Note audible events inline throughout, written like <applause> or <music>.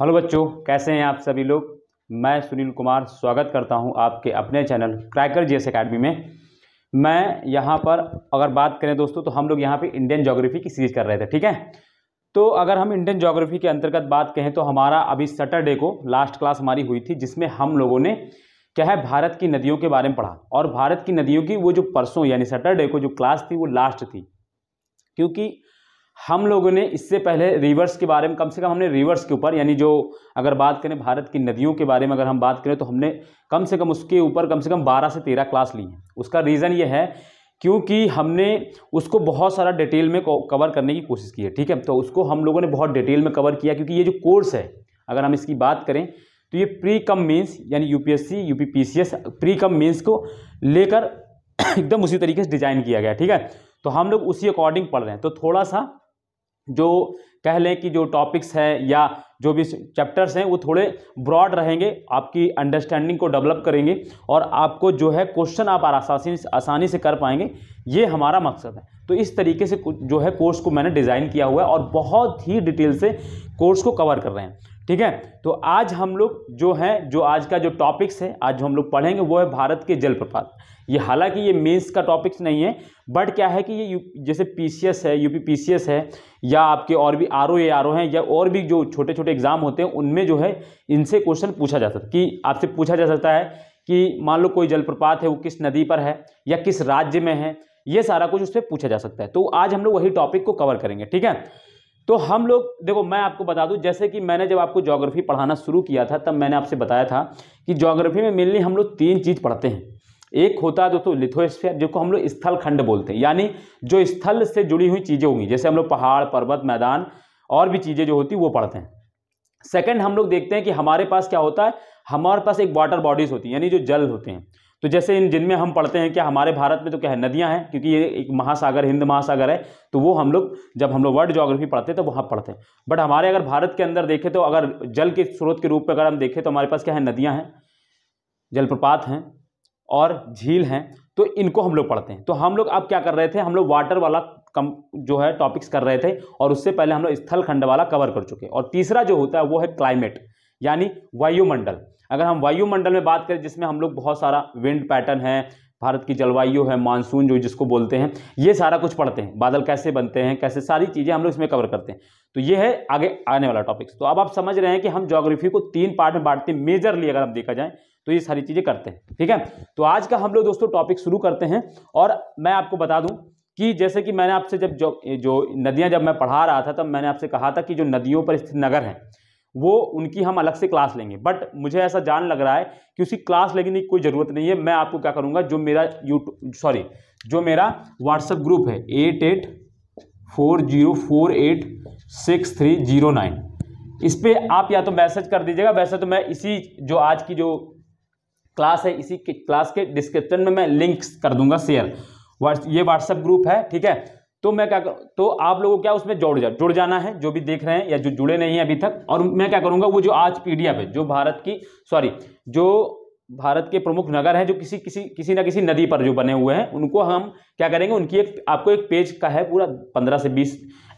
hello बच्चों कैसे हैं आप सभी लोग मैं सुनील कुमार स्वागत करता हूं आपके अपने चैनल क्रैकर एस अकेडमी में मैं यहां पर अगर बात करें दोस्तों तो हम लोग यहां पे इंडियन जोग्राफी की सीरीज कर रहे थे ठीक है तो अगर हम इंडियन जोग्राफी के अंतर्गत बात कहें तो हमारा अभी सैटरडे को लास्ट क्लास हमारी हुई थी जिसमें हम लोगों ने क्या है भारत की नदियों के बारे में पढ़ा और भारत की नदियों की वो जो परसों यानी सैटरडे को जो क्लास थी वो लास्ट थी क्योंकि हम लोगों ने इससे पहले रिवर्स के बारे में कम से कम हमने रिवर्स के ऊपर यानी जो अगर बात करें भारत की नदियों के बारे में अगर हम बात करें तो हमने कम से कम उसके ऊपर कम से कम बारह से तेरह क्लास ली हैं उसका रीज़न ये है क्योंकि हमने उसको बहुत सारा डिटेल में कवर करने की कोशिश की है ठीक है तो उसको हम लोगों ने बहुत डिटेल में कवर किया क्योंकि ये जो कोर्स है अगर हम इसकी बात करें तो ये प्री कम मीन्स यानी यूपीएससी एस प्री कम मीन्स को लेकर <clears throat> एकदम उसी तरीके से डिज़ाइन किया गया ठीक है तो हम लोग उसी अकॉर्डिंग पढ़ रहे हैं तो थोड़ा सा जो कह लें कि जो टॉपिक्स हैं या जो भी चैप्टर्स हैं वो थोड़े ब्रॉड रहेंगे आपकी अंडरस्टैंडिंग को डेवलप करेंगे और आपको जो है क्वेश्चन आप आसानी आसानी से कर पाएंगे ये हमारा मकसद है तो इस तरीके से जो है कोर्स को मैंने डिज़ाइन किया हुआ है और बहुत ही डिटेल से कोर्स को कवर कर रहे हैं ठीक है तो आज हम लोग जो है जो आज का जो टॉपिक्स है आज जो हम लोग पढ़ेंगे वो है भारत के जलप्रपात ये हालांकि ये मेंस का टॉपिक्स नहीं है बट क्या है कि ये जैसे पीसीएस है यूपी पीसीएस है या आपके और भी R O A R O हैं या और भी जो छोटे छोटे एग्ज़ाम होते हैं उनमें जो है इनसे क्वेश्चन पूछा जा सकता है कि आपसे पूछा जा सकता है कि मान लो कोई जलप्रपात है वो किस नदी पर है या किस राज्य में है ये सारा कुछ उस पर पूछा जा सकता है तो आज हम लोग वही टॉपिक को कवर करेंगे ठीक है तो हम लोग देखो मैं आपको बता दूं जैसे कि मैंने जब आपको ज्योग्राफी पढ़ाना शुरू किया था तब मैंने आपसे बताया था कि ज्योग्राफी में मेनली हम लोग तीन चीज़ पढ़ते हैं एक होता है दोस्तों लिथोस्फीयर जिसको हम लोग स्थल खंड बोलते हैं यानी जो स्थल से जुड़ी हुई चीज़ें होंगी जैसे हम लोग पहाड़ पर्वत मैदान और भी चीज़ें जो होती वो पढ़ते हैं सेकेंड हम लोग देखते हैं कि हमारे पास क्या होता है हमारे पास एक वाटर बॉडीज़ होती हैं यानी जो जल होते हैं तो जैसे इन जिनमें हम पढ़ते हैं कि हमारे भारत में तो क्या है नदियाँ हैं क्योंकि ये एक महासागर हिंद महासागर है तो वो हम लोग जब हम लोग वर्ल्ड जोग्राफी पढ़ते हैं तो वहाँ पढ़ते हैं बट हमारे अगर भारत के अंदर देखें तो अगर जल के स्रोत के रूप में अगर हम देखें तो हमारे पास क्या है नदियाँ हैं जलप्रपात हैं और झील हैं तो इनको हम लोग पढ़ते हैं तो हम लोग अब क्या कर रहे थे हम लोग वाटर वाला कम जो है टॉपिक्स कर रहे थे और उससे पहले हम लोग स्थल खंड वाला कवर कर चुके और तीसरा जो होता है वो है क्लाइमेट यानी वायुमंडल अगर हम वायुमंडल में बात करें जिसमें हम लोग बहुत सारा विंड पैटर्न है भारत की जलवायु है मानसून जो जिसको बोलते हैं ये सारा कुछ पढ़ते हैं बादल कैसे बनते हैं कैसे सारी चीज़ें हम लोग इसमें कवर करते हैं तो ये है आगे आने वाला टॉपिक्स तो अब आप समझ रहे हैं कि हम जोग्राफी को तीन पार्ट में बांटते हैं मेजरली अगर हम देखा जाए तो ये सारी चीज़ें करते हैं ठीक है तो आज का हम लोग दोस्तों टॉपिक शुरू करते हैं और मैं आपको बता दूँ कि जैसे कि मैंने आपसे जब जो, जो नदियाँ जब मैं पढ़ा रहा था तब मैंने आपसे कहा था कि जो नदियों पर स्थित नगर हैं वो उनकी हम अलग से क्लास लेंगे बट मुझे ऐसा जान लग रहा है कि उसकी क्लास लेने की कोई ज़रूरत नहीं है मैं आपको क्या करूँगा जो मेरा यूट्यूब सॉरी जो मेरा व्हाट्सअप ग्रुप है eight eight four zero four eight six three zero nine इस पर आप या तो मैसेज कर दीजिएगा वैसे तो मैं इसी जो आज की जो क्लास है इसी के, क्लास के डिस्क्रिप्शन में मैं लिंक्स कर दूंगा शेयर ये व्हाट्सएप ग्रुप है ठीक है तो मैं क्या करूँ तो आप लोगों को क्या उसमें जोड़ जा जुड़ जाना है जो भी देख रहे हैं या जो जुड़े नहीं हैं अभी तक और मैं क्या करूँगा वो जो आज पीडीएफ है जो भारत की सॉरी जो भारत के प्रमुख नगर हैं जो किसी किसी किसी ना किसी नदी पर जो बने हुए हैं उनको हम क्या करेंगे उनकी एक आपको एक पेज का है पूरा पंद्रह से बीस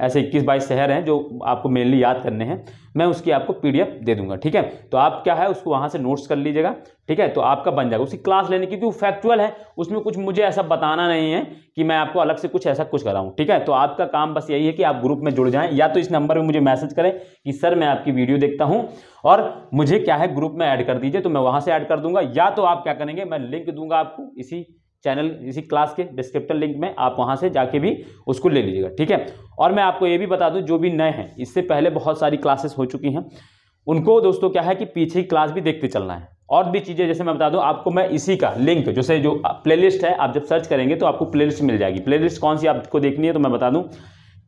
ऐसे इक्कीस बाईस शहर हैं जो आपको मेनली याद करने हैं मैं उसकी आपको पी दे दूंगा ठीक है तो आप क्या है उसको वहाँ से नोट्स कर लीजिएगा ठीक है तो आपका बन जाएगा उसकी क्लास लेने क्योंकि वो फैक्चुअल है उसमें कुछ मुझे ऐसा बताना नहीं है कि मैं आपको अलग से कुछ ऐसा कुछ कराऊँ ठीक है तो आपका काम बस यही है कि आप ग्रुप में जुड़ जाएँ या तो इस नंबर पर मुझे मैसेज करें कि सर मैं आपकी वीडियो देखता हूँ और मुझे क्या है ग्रुप में ऐड कर दीजिए तो मैं वहाँ से ऐड कर दूंगा या तो आप क्या करेंगे मैं लिंक दूंगा आपको इसी चैनल इसी क्लास के डिस्क्रिप्टन लिंक में आप वहाँ से जाके भी उसको ले लीजिएगा ठीक है और मैं आपको ये भी बता दूँ जो भी नए हैं इससे पहले बहुत सारी क्लासेस हो चुकी हैं उनको दोस्तों क्या है कि पीछे क्लास भी देखते चलना है और भी चीज़ें जैसे मैं बता दूं आपको मैं इसी का लिंक जैसे जो प्लेलिस्ट है आप जब सर्च करेंगे तो आपको प्लेलिस्ट मिल जाएगी प्लेलिस्ट कौन सी आपको देखनी है तो मैं बता दूं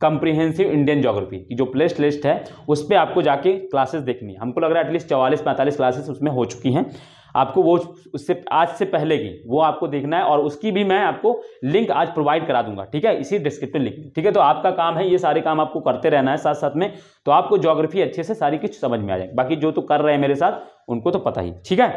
कंप्रीहेंसिव इंडियन जोग्राफी की जो प्लेस्ट लिस्ट है उस पर आपको जाके क्लासेस देखनी है हमको लग रहा है एटलीस्ट चवालीस पैंतालीस क्लासेस उसमें हो चुकी हैं आपको वो उससे आज से पहले की वो आपको देखना है और उसकी भी मैं आपको लिंक आज प्रोवाइड करा दूंगा ठीक है इसी डिस्क्रिप्शन लिंक ठीक है तो आपका काम है ये सारे काम आपको करते रहना है साथ साथ में तो आपको जोग्राफी अच्छे से सारी कुछ समझ में आ जाएगी बाकी जो तो कर रहे हैं मेरे साथ उनको तो पता ही ठीक है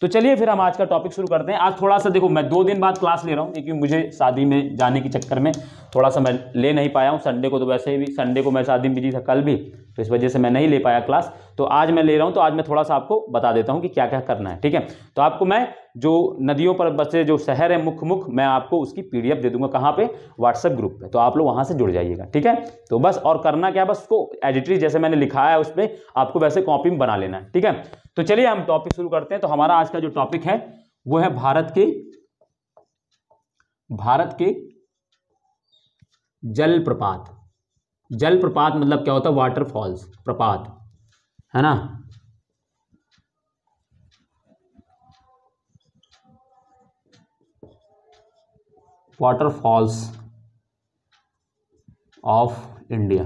तो चलिए फिर हम आज का टॉपिक शुरू करते हैं आज थोड़ा सा देखो मैं दो दिन बाद क्लास ले रहा हूँ क्योंकि मुझे शादी में जाने के चक्कर में थोड़ा सा मैं ले नहीं पाया हूँ संडे को तो वैसे भी संडे को मैं शादी में बिजी था कल भी तो इस वजह से मैं नहीं ले पाया क्लास तो आज मैं ले रहा हूँ तो आज मैं थोड़ा सा आपको बता देता हूँ कि क्या क्या करना है ठीक है तो आपको मैं जो नदियों पर बसे जो शहर है मुख्य मुख्य मैं आपको उसकी पीडीएफ दे दूंगा कहाँ पर व्हाट्सएप ग्रुप पर तो आप लोग वहाँ से जुड़ जाइएगा ठीक है तो बस और करना क्या बस उसको एडिटरी जैसे मैंने लिखा है उस पर आपको वैसे कॉपी में बना लेना है ठीक है तो चलिए हम टॉपिक शुरू करते हैं तो हमारा आज का जो टॉपिक है वो है भारत के भारत के जल प्रपात जल प्रपात मतलब क्या होता है वाटरफॉल्स प्रपात है ना वाटरफॉल्स ऑफ इंडिया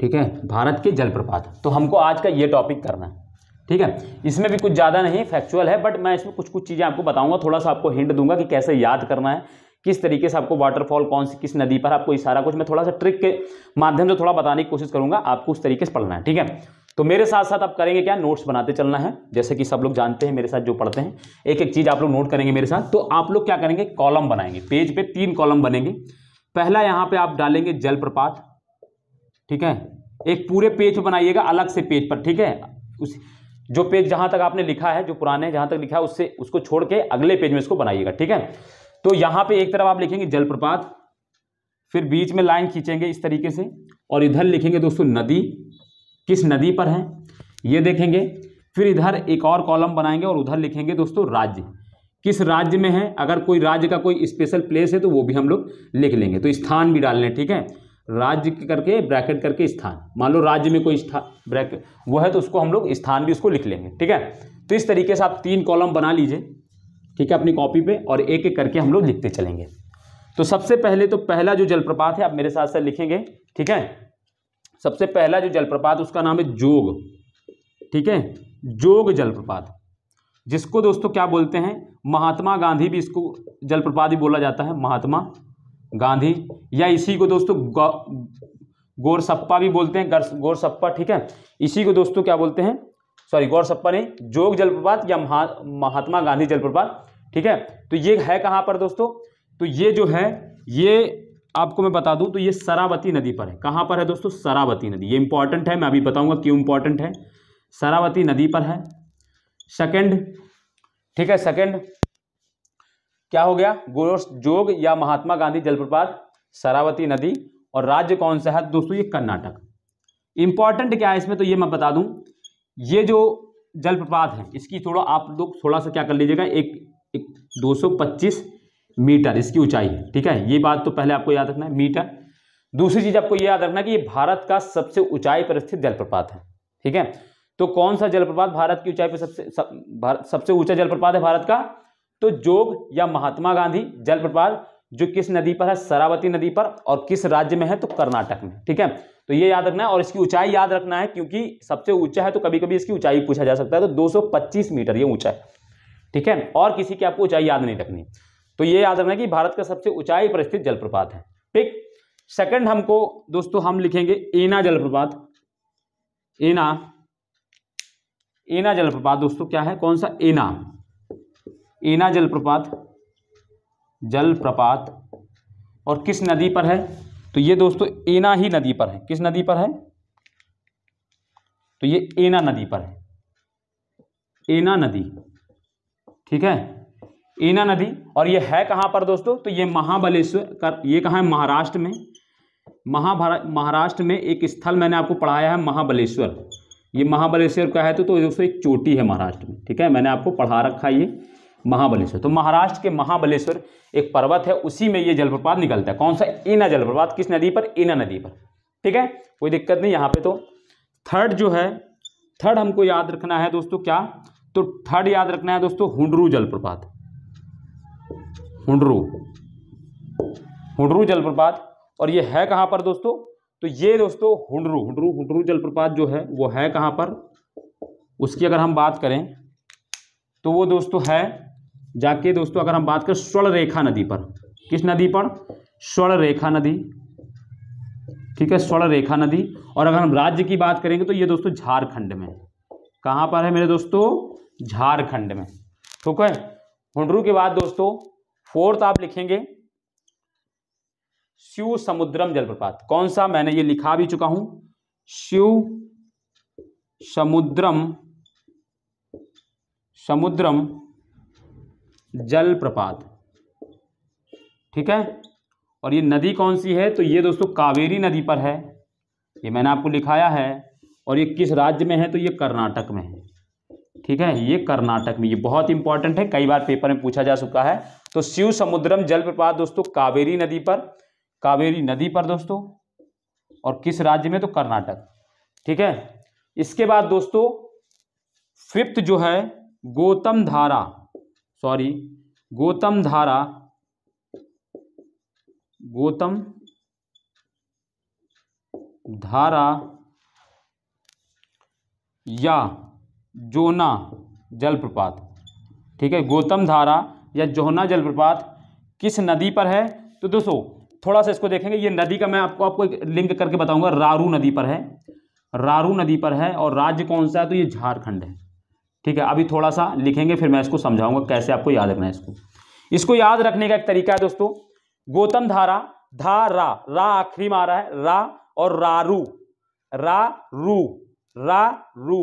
ठीक है भारत के जलप्रपात तो हमको आज का ये टॉपिक करना है ठीक है इसमें भी कुछ ज़्यादा नहीं फैक्चुअल है बट मैं इसमें कुछ कुछ चीज़ें आपको बताऊंगा थोड़ा सा आपको हिंट दूंगा कि कैसे याद करना है किस तरीके से आपको वाटरफॉल कौन सी किस नदी पर आपको ये सारा कुछ मैं थोड़ा सा ट्रिक के माध्यम से थोड़ा बताने की कोशिश करूंगा आपको उस तरीके से पढ़ना है ठीक है तो मेरे साथ साथ आप करेंगे क्या नोट्स बनाते चलना है जैसे कि सब लोग जानते हैं मेरे साथ जो पढ़ते हैं एक एक चीज़ आप लोग नोट करेंगे मेरे साथ तो आप लोग क्या करेंगे कॉलम बनाएंगे पेज पे तीन कॉलम बनेंगे पहला यहाँ पे आप डालेंगे जलप्रपात ठीक है एक पूरे पेज बनाइएगा अलग से पेज पर ठीक है उस जो पेज जहाँ तक आपने लिखा है जो पुराने जहाँ तक लिखा है उससे उसको छोड़ के अगले पेज में इसको बनाइएगा ठीक है तो यहाँ पे एक तरफ आप लिखेंगे जलप्रपात फिर बीच में लाइन खींचेंगे इस तरीके से और इधर लिखेंगे दोस्तों नदी किस नदी पर है ये देखेंगे फिर इधर एक और कॉलम बनाएंगे और उधर लिखेंगे दोस्तों राज्य किस राज्य में है अगर कोई राज्य का कोई स्पेशल प्लेस है तो वो भी हम लोग लिख लेंगे तो स्थान भी लें ठीक है राज्य करके ब्रैकेट करके स्थान मान लो राज्य में कोई स्थान ब्रैकेट वो है तो उसको हम लोग स्थान भी उसको लिख लेंगे ठीक है तो इस तरीके से आप तीन कॉलम बना लीजिए ठीक है अपनी कॉपी पे और एक एक करके हम लोग लिखते चलेंगे तो सबसे पहले तो पहला जो जलप्रपात है आप मेरे साथ साथ लिखेंगे ठीक है सबसे पहला जो जलप्रपात उसका नाम है जोग ठीक है जोग जलप्रपात जिसको दोस्तों क्या बोलते हैं महात्मा गांधी भी इसको जलप्रपात ही बोला जाता है महात्मा गांधी या इसी को दोस्तों गौ गोरसप्पा भी बोलते हैं गोरसप्पा ठीक है इसी को दोस्तों क्या बोलते हैं सॉरी गौरसप्पा नहीं जोग जलप्रपात या महा महात्मा गांधी जलप्रपात ठीक है तो ये है कहाँ पर दोस्तों तो ये जो है ये आपको मैं बता दूं तो ये सरावती नदी पर है कहाँ पर है दोस्तों सरावती नदी ये इंपॉर्टेंट है मैं अभी बताऊंगा क्यों इंपॉर्टेंट है सरावती नदी पर है सेकंड ठीक है सेकंड क्या हो गया गोरस जोग या महात्मा गांधी जलप्रपात सरावती नदी और राज्य कौन सा है दोस्तों ये कर्नाटक इंपॉर्टेंट क्या है इसमें तो ये मैं बता दूं ये जो जलप्रपात है इसकी थोड़ा आप लोग थोड़ा सा क्या कर लीजिएगा एक, एक 225 मीटर इसकी ऊंचाई है ठीक है ये बात तो पहले आपको याद रखना है मीटर दूसरी चीज़ आपको ये याद रखना कि ये भारत का सबसे ऊंचाई पर स्थित जलप्रपात है ठीक है तो कौन सा जलप्रपात भारत की ऊंचाई पर सबसे सब, सबसे ऊंचा जलप्रपात है भारत का तो जोग या महात्मा गांधी जलप्रपात जो किस नदी पर है सरावती नदी पर और किस राज्य में है तो कर्नाटक में ठीक है तो ये याद रखना है और इसकी ऊंचाई याद रखना है क्योंकि सबसे ऊंचा है तो कभी कभी इसकी ऊंचाई पूछा जा सकता है तो 225 मीटर ये ऊंचा है ठीक है और किसी की आपको ऊंचाई याद नहीं रखनी तो ये याद रखना कि भारत का सबसे ऊंचाई पर स्थित जलप्रपात है ठीक सेकंड हमको दोस्तों हम लिखेंगे एना जलप्रपात एना एना जलप्रपात दोस्तों क्या है कौन सा एना एना जलप्रपात जलप्रपात और किस नदी पर है तो ये दोस्तों एना ही नदी पर है किस नदी पर है तो ये एना नदी पर है एना नदी ठीक है एना नदी और ये है कहां पर दोस्तों तो ये महाबलेश्वर कर ये कहा है महाराष्ट्र में महाभारत महाराष्ट्र में एक स्थल मैंने आपको पढ़ाया है महाबलेश्वर ये महाबलेश्वर का है तो, तो दोस्तों एक चोटी है महाराष्ट्र में ठीक है मैंने आपको पढ़ा रखा है ये महाबलेश्वर तो महाराष्ट्र के महाबलेश्वर एक पर्वत है उसी में ये जलप्रपात निकलता है कौन सा इना जलप्रपात किस नदी पर इना नदी पर ठीक है कोई दिक्कत नहीं यहाँ पे तो थर्ड जो है थर्ड हमको याद रखना है दोस्तों क्या तो थर्ड याद रखना है दोस्तों हुडरू जलप्रपात हुडरू हुडरू जलप्रपात और ये है कहाँ पर दोस्तों तो ये दोस्तों हुडरू हुडरू हुडरू जलप्रपात जो है वो है कहाँ पर उसकी अगर हम बात करें तो वो दोस्तों है जाके दोस्तों अगर हम बात करें स्वर्ण रेखा नदी पर किस नदी पर स्वर्ण रेखा नदी ठीक है स्वर्ण रेखा नदी और अगर हम राज्य की बात करेंगे तो ये दोस्तों झारखंड में कहाँ पर है मेरे दोस्तों झारखंड में ठीक है हुडरू के बाद दोस्तों फोर्थ आप लिखेंगे शिव समुद्रम जलप्रपात कौन सा मैंने ये लिखा भी चुका हूं शिव समुद्रम समुद्रम जलप्रपात ठीक है और ये नदी कौन सी है तो ये दोस्तों कावेरी नदी पर है ये मैंने आपको लिखाया है और ये किस राज्य में है तो ये कर्नाटक में है ठीक है ये कर्नाटक में ये बहुत इंपॉर्टेंट है कई बार पेपर में पूछा जा चुका है तो शिव समुद्रम जलप्रपात दोस्तों कावेरी नदी पर कावेरी नदी पर दोस्तों और किस राज्य में तो कर्नाटक ठीक है इसके बाद दोस्तों फिफ्थ जो है गौतम धारा सॉरी गौतम धारा गौतम धारा या जोना जलप्रपात ठीक है गौतम धारा या जोहना जलप्रपात किस नदी पर है तो दोस्तों थोड़ा सा इसको देखेंगे ये नदी का मैं आपको आपको एक लिंक करके बताऊंगा रारू नदी पर है रारू नदी पर है और राज्य कौन सा है तो ये झारखंड है ठीक है अभी थोड़ा सा लिखेंगे फिर मैं इसको समझाऊंगा कैसे आपको याद रखना है इसको इसको याद रखने का एक तरीका है दोस्तों गौतम धारा धा रा रा आखिरी में आ रहा है रा और रारू रा रू रा रू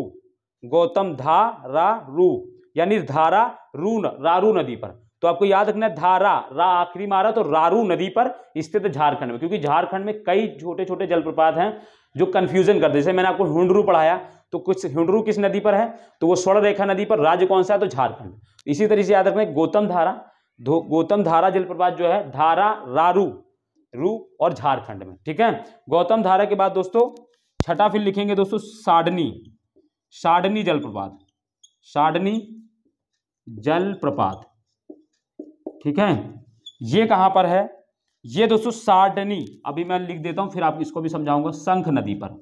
गौतम धा रा रू यानी धारा रू रारू नदी पर तो आपको याद रखना है धारा रा आखिरी मारा तो रारू नदी पर स्थित झारखंड में क्योंकि झारखंड में कई छोटे छोटे जलप्रपात हैं जो कन्फ्यूजन करते जैसे मैंने आपको हुंडरू पढ़ाया तो कुछ हुंडरू किस नदी पर है तो वो स्वर्ण रेखा नदी पर राज्य कौन सा है तो झारखंड इसी तरह से याद रखना है गौतम धारा गौतम धारा जलप्रपात जो है धारा रारू रू और झारखंड में ठीक है गौतम धारा के बाद दोस्तों छठा फिर लिखेंगे दोस्तों साडनी साडनी जलप्रपात साडनी जलप्रपात ठीक है ये कहाँ पर है ये दोस्तों सार्डनी अभी मैं लिख देता हूँ फिर आप इसको भी समझाऊंगा शंख नदी पर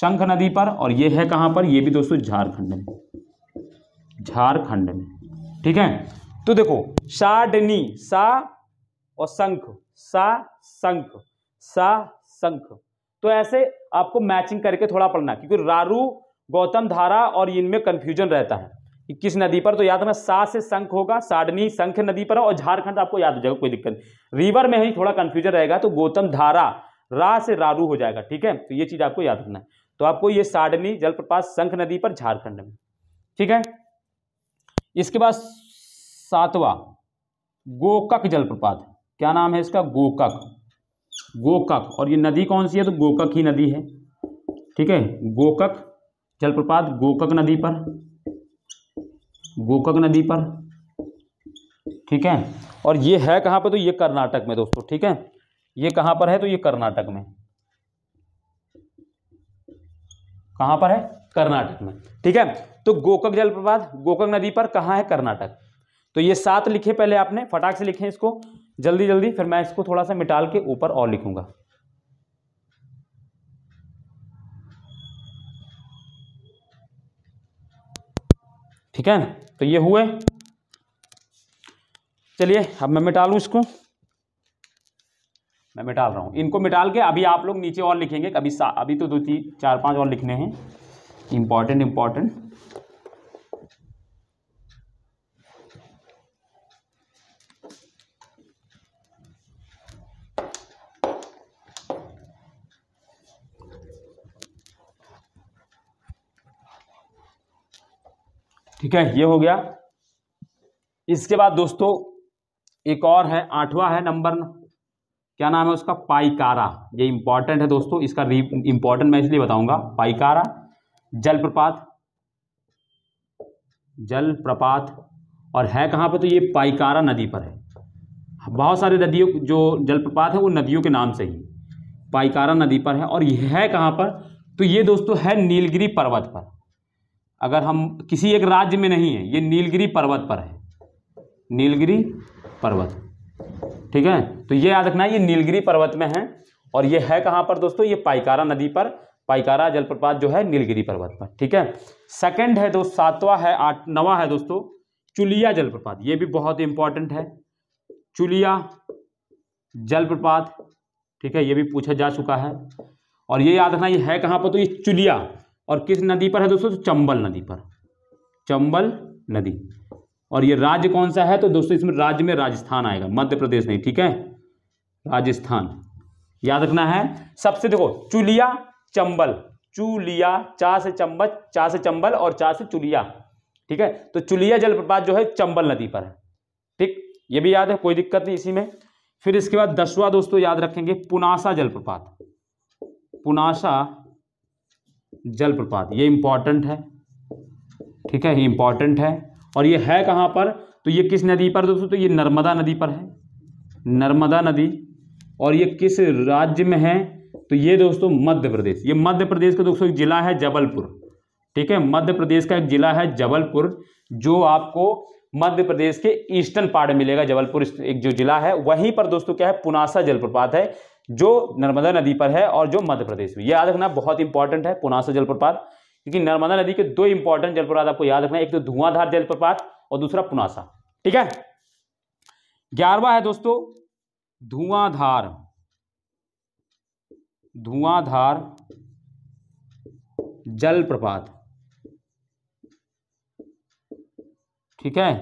शंख नदी पर और ये है कहाँ पर ये भी दोस्तों झारखंड में झारखंड में ठीक है तो देखो साडनी सा और शंख सा शंख सा शंख तो ऐसे आपको मैचिंग करके थोड़ा पढ़ना क्योंकि रारू गौतम धारा और इनमें कंफ्यूजन रहता है किस नदी पर तो याद हमें सा से संख होगा साडनी संख नदी पर और झारखंड आपको याद हो जाएगा कोई दिक्कत नहीं रिवर में ही थोड़ा कंफ्यूजन रहेगा तो गौतम धारा रा से रारू हो जाएगा ठीक है तो ये चीज़ आपको याद रखना है तो आपको ये साडनी जलप्रपात संख नदी पर झारखंड में ठीक है इसके बाद सातवा गोकक जलप्रपात क्या नाम है इसका गोकक गोकक और ये नदी कौन सी है तो गोकक ही नदी है ठीक है गोकक जलप्रपात गोकक नदी पर गोकक नदी पर ठीक है और ये है कहाँ पर तो ये कर्नाटक में दोस्तों ठीक है ये कहाँ पर है तो ये कर्नाटक में कहाँ पर है कर्नाटक में ठीक है तो गोकक जलप्रपात गोकक नदी पर कहाँ है कर्नाटक तो ये सात लिखे पहले आपने फटाक से लिखे इसको जल्दी जल्दी फिर मैं इसको थोड़ा सा मिटाल के ऊपर और लिखूंगा ठीक है तो ये हुए चलिए अब मैं मिटा लूँ इसको मैं मिटाल रहा हूँ इनको मिटाल के अभी आप लोग नीचे और लिखेंगे अभी अभी तो दो तीन चार पांच और लिखने हैं इम्पॉर्टेंट इम्पॉर्टेंट ठीक है ये हो गया इसके बाद दोस्तों एक और है आठवां है नंबर क्या नाम है उसका पाइकारा ये इंपॉर्टेंट है दोस्तों इसका इंपॉर्टेंट मैं इसलिए बताऊंगा पाइकारा जलप्रपात जलप्रपात और है कहाँ पे तो ये पाइकारा नदी पर है बहुत सारे नदियों जो जलप्रपात है वो नदियों के नाम से ही पाइकारा नदी पर है और यह है कहाँ पर तो ये दोस्तों है नीलगिरी पर्वत पर अगर हम किसी एक राज्य में नहीं है ये नीलगिरी पर्वत पर है नीलगिरी पर्वत ठीक है तो ये याद रखना है ये नीलगिरी पर्वत में है और ये है कहाँ पर दोस्तों ये पाइकारा नदी पर पाइकारा जलप्रपात जो है नीलगिरी पर्वत पर ठीक है सेकंड है दोस्त सातवां है आठ नवा है दोस्तों चुलिया जलप्रपात ये भी बहुत इंपॉर्टेंट है चुलिया जलप्रपात ठीक है ये भी पूछा जा चुका है और ये याद रखना ये है कहाँ पर तो ये चुलिया और किस नदी पर है दोस्तों चंबल नदी पर चंबल नदी और ये राज्य कौन सा है तो दोस्तों इसमें राज्य में राजस्थान आएगा मध्य प्रदेश नहीं ठीक है राजस्थान याद रखना है सबसे देखो चुलिया चंबल चूलिया चा से चंबल चा से चंबल और चा से चुलिया ठीक है तो चुलिया जलप्रपात जो है चंबल नदी पर है ठीक ये भी याद है कोई दिक्कत नहीं इसी में फिर इसके बाद दसवा दोस्तों याद रखेंगे पुनासा जलप्रपात पुनासा जलप्रपात ये इंपॉर्टेंट है ठीक है ये है और ये है कहाँ पर तो ये किस नदी पर दोस्तों तो ये नर्मदा नदी पर है नर्मदा नदी और ये किस राज्य में है तो ये दोस्तों मध्य प्रदेश ये मध्य प्रदेश का दोस्तों एक जिला है जबलपुर ठीक है मध्य प्रदेश का एक जिला है जबलपुर जो आपको मध्य प्रदेश के ईस्टर्न पार्ट मिलेगा जबलपुर एक जो जिला है वहीं पर दोस्तों क्या है पुनासा जलप्रपात है जो नर्मदा नदी पर है और जो मध्य प्रदेश में याद रखना बहुत इंपॉर्टेंट है पुनासा जलप्रपात क्योंकि नर्मदा नदी के दो इंपॉर्टेंट जलप्रपात आपको याद रखना एक तो धुआंधार जलप्रपात और दूसरा पुनासा ठीक है ग्यारहवा है दोस्तों धुआंधार धुआंधार जलप्रपात ठीक है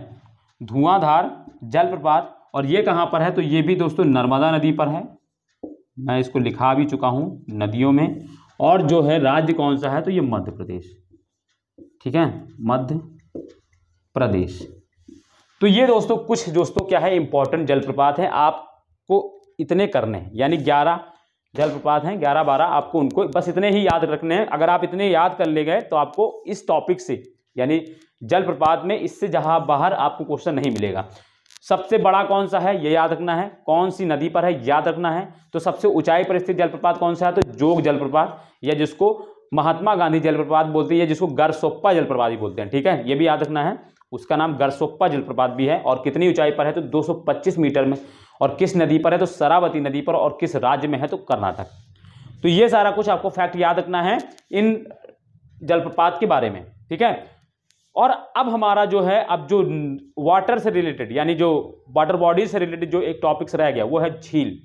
धुआंधार जलप्रपात और ये कहां पर है तो ये भी दोस्तों नर्मदा नदी पर है मैं इसको लिखा भी चुका हूँ नदियों में और जो है राज्य कौन सा है तो ये मध्य प्रदेश ठीक है मध्य प्रदेश तो ये दोस्तों कुछ दोस्तों क्या है इंपॉर्टेंट जलप्रपात है आपको इतने करने हैं यानी ग्यारह जलप्रपात हैं ग्यारह बारह आपको उनको बस इतने ही याद रखने हैं अगर आप इतने याद कर ले गए तो आपको इस टॉपिक से यानी जलप्रपात में इससे जहां बाहर आपको क्वेश्चन नहीं मिलेगा सबसे बड़ा कौन सा है ये याद रखना है कौन सी नदी पर है याद रखना है तो सबसे ऊंचाई पर स्थित जलप्रपात कौन सा है तो जोग जलप्रपात या जिसको महात्मा गांधी जलप्रपात बोलते हैं या जिसको गरसोप्पा जलप्रपात भी बोलते हैं ठीक है ये भी याद रखना है उसका नाम गरसोप्पा जलप्रपात भी है और कितनी ऊंचाई पर है तो पच्चीस मीटर में और किस नदी पर है तो सरावती नदी पर और किस राज्य में है तो कर्नाटक तो ये सारा कुछ आपको फैक्ट याद रखना है इन जलप्रपात के बारे में ठीक है और अब हमारा जो है अब जो वाटर से रिलेटेड यानी जो वाटर बॉडी से रिलेटेड जो एक टॉपिक्स रह गया वो है झील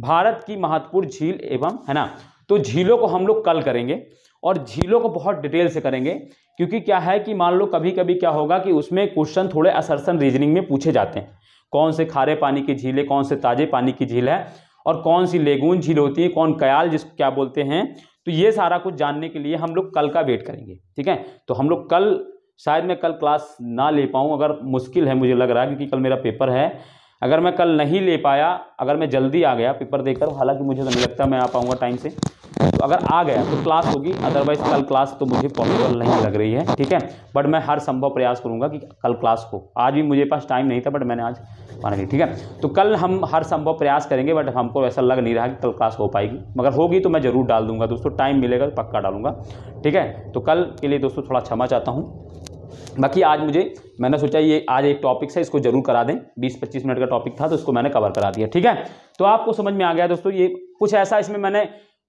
भारत की महत्वपूर्ण झील एवं है ना तो झीलों को हम लोग कल करेंगे और झीलों को बहुत डिटेल से करेंगे क्योंकि क्या है कि मान लो कभी कभी क्या होगा कि उसमें क्वेश्चन थोड़े असरसन रीजनिंग में पूछे जाते हैं कौन से खारे पानी की झील है कौन से ताजे पानी की झील है और कौन सी लेगून झील होती है कौन कयाल जिसको क्या बोलते हैं तो ये सारा कुछ जानने के लिए हम लोग कल का वेट करेंगे ठीक है तो हम लोग कल शायद मैं कल क्लास ना ले पाऊँ अगर मुश्किल है मुझे लग रहा है क्योंकि कल मेरा पेपर है अगर मैं कल नहीं ले पाया अगर मैं जल्दी आ गया पेपर देकर हालांकि मुझे तो नहीं लगता मैं आ पाऊँगा टाइम से तो अगर आ गया तो क्लास होगी अदरवाइज कल क्लास तो मुझे पॉसिबल नहीं लग रही है ठीक है बट मैं हर संभव प्रयास करूँगा कि कल क्लास हो आज भी मुझे पास टाइम नहीं था बट मैंने आज माना नहीं ठीक है तो कल हम हर संभव प्रयास करेंगे बट हमको ऐसा लग नहीं रहा कि कल क्लास हो पाएगी मगर होगी तो मैं ज़रूर डाल दूंगा दोस्तों टाइम मिलेगा तो पक्का डालूंगा ठीक है तो कल के लिए दोस्तों थोड़ा क्षमा चाहता हूँ बाकी आज मुझे मैंने सोचा ये आज एक टॉपिक है इसको जरूर करा दें 20-25 मिनट का टॉपिक था तो इसको मैंने कवर करा दिया ठीक है तो आपको समझ में आ गया दोस्तों ये कुछ ऐसा इसमें मैंने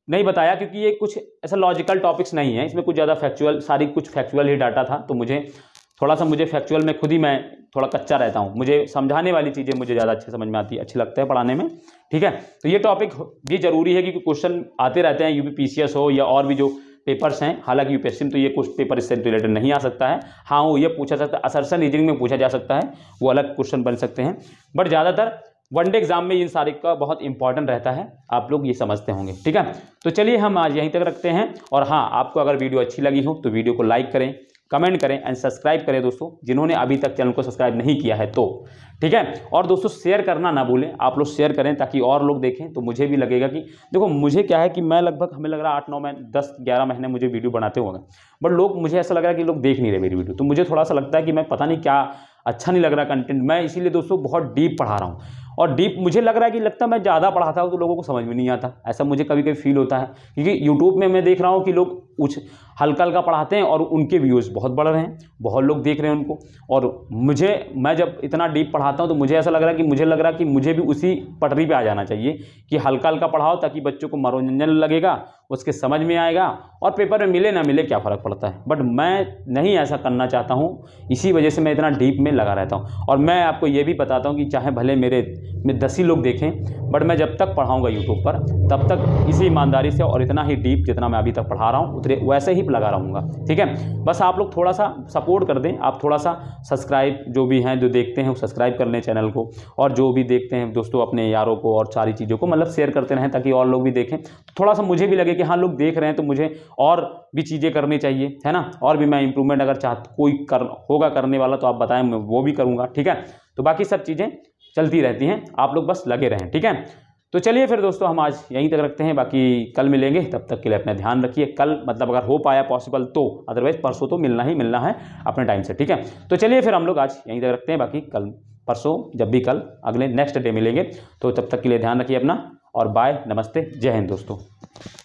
नहीं बताया क्योंकि ये कुछ ऐसा लॉजिकल टॉपिक्स नहीं है इसमें कुछ ज़्यादा फैक्चुअल सारी कुछ फैक्चुअल ही डाटा था तो मुझे थोड़ा सा मुझे फैक्चुअल में खुद ही मैं थोड़ा कच्चा रहता हूँ मुझे समझाने वाली चीज़ें मुझे ज़्यादा अच्छे समझ में आती है अच्छी लगता है पढ़ाने में ठीक है तो ये टॉपिक ये जरूरी है क्योंकि क्वेश्चन आते रहते हैं यू पी हो या और भी जो पेपर्स हैं हालांकि यू में तो ये कुछ पेपर इससे रिलेटेड नहीं आ सकता है हाँ वो ये पूछा सकता है असरसन रीजनिंग में पूछा जा सकता है वो अलग क्वेश्चन बन सकते हैं बट ज़्यादातर वनडे एग्जाम में इन सारे का बहुत इंपॉर्टेंट रहता है आप लोग ये समझते होंगे ठीक है तो चलिए हम आज यहीं तक रखते हैं और हाँ आपको अगर वीडियो अच्छी लगी हो तो वीडियो को लाइक करें कमेंट करें एंड सब्सक्राइब करें दोस्तों जिन्होंने अभी तक चैनल को सब्सक्राइब नहीं किया है तो ठीक है और दोस्तों शेयर करना ना भूलें आप लोग शेयर करें ताकि और लोग देखें तो मुझे भी लगेगा कि देखो मुझे क्या है कि मैं लगभग हमें लग रहा है आठ नौ महीने दस ग्यारह महीने मुझे वीडियो बनाते होंगे बट लोग मुझे ऐसा लग रहा है कि लोग देख नहीं रहे मेरी वीडियो तो मुझे थोड़ा सा लगता है कि मैं पता नहीं क्या अच्छा नहीं लग रहा कंटेंट मैं इसीलिए दोस्तों बहुत डीप पढ़ा रहा हूँ और डीप मुझे लग रहा है कि लगता मैं ज़्यादा पढ़ाता हूँ तो लोगों को समझ में नहीं आता ऐसा मुझे कभी कभी फील होता है क्योंकि यूट्यूब में मैं देख रहा हूँ कि लोग उछ हल्का हल्का पढ़ाते हैं और उनके व्यूज़ बहुत बढ़ रहे हैं बहुत लोग देख रहे हैं उनको और मुझे मैं जब इतना डीप पढ़ाता हूँ तो मुझे ऐसा लग रहा है कि मुझे लग रहा है कि मुझे भी उसी पटरी पे आ जाना चाहिए कि हल्का हल्का पढ़ाओ ताकि बच्चों को मनोरंजन लगेगा उसके समझ में आएगा और पेपर में मिले ना मिले क्या फ़र्क पड़ता है बट मैं नहीं ऐसा करना चाहता हूँ इसी वजह से मैं इतना डीप में लगा रहता हूँ और मैं आपको ये भी बताता हूँ कि चाहे भले मेरे में दस ही लोग देखें बट मैं जब तक पढ़ाऊँगा यूट्यूब पर तब तक इसी ईमानदारी से और इतना ही डीप जितना मैं अभी तक पढ़ा रहा हूँ उतरे वैसे ही टिप लगा रहूँगा ठीक है बस आप लोग थोड़ा सा सपोर्ट कर दें आप थोड़ा सा सब्सक्राइब जो भी हैं जो देखते हैं वो सब्सक्राइब कर लें चैनल को और जो भी देखते हैं दोस्तों अपने यारों को और सारी चीज़ों को मतलब शेयर करते रहें ताकि और लोग भी देखें थोड़ा सा मुझे भी लगे कि हाँ लोग देख रहे हैं तो मुझे और भी चीज़ें करनी चाहिए है ना और भी मैं इंप्रूवमेंट अगर चाह कोई कर होगा करने वाला तो आप बताएं मैं वो भी करूँगा ठीक है तो बाकी सब चीज़ें चलती रहती हैं आप लोग बस लगे रहें ठीक है तो चलिए फिर दोस्तों हम आज यहीं तक रखते हैं बाकी कल मिलेंगे तब तक के लिए अपना ध्यान रखिए कल मतलब अगर हो पाया पॉसिबल तो अदरवाइज परसों तो मिलना ही मिलना है अपने टाइम से ठीक है तो चलिए फिर हम लोग आज यहीं तक रखते हैं बाकी कल परसों जब भी कल अगले नेक्स्ट डे मिलेंगे तो तब तक के लिए ध्यान रखिए अपना और बाय नमस्ते जय हिंद दोस्तों